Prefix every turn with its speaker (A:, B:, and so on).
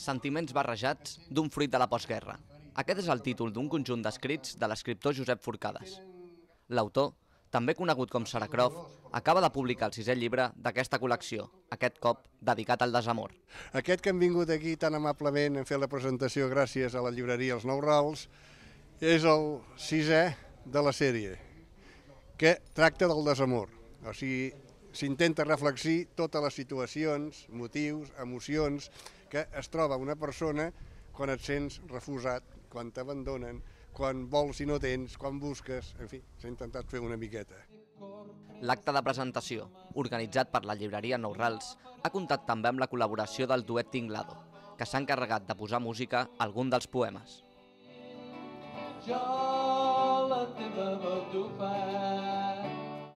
A: Sentiments barrejats d'un fruit de la postguerra. Aquest és el títol d'un conjunt d'escrits de l'escriptor Josep Forcades. L'autor, també conegut com Sarah Croft, acaba de publicar el sisè llibre d'aquesta col·lecció, aquest cop dedicat al desamor. Aquest que hem vingut aquí
B: tan amablement a fer la presentació gràcies a la llibreria Els Nou Rals és el sisè de la sèrie, que tracta del desamor. O sigui, s'intenta reflexir totes les situacions, motius, emocions que es troba una persona quan et sents refusat, quan t'abandonen, quan vols i no
A: tens, quan busques, en fi, s'ha intentat fer una miqueta. L'acte de presentació, organitzat per la llibreria Nou Rals, ha comptat també amb la col·laboració del duet Tinglado, que s'ha encarregat de posar música a algun dels poemes.
B: Jo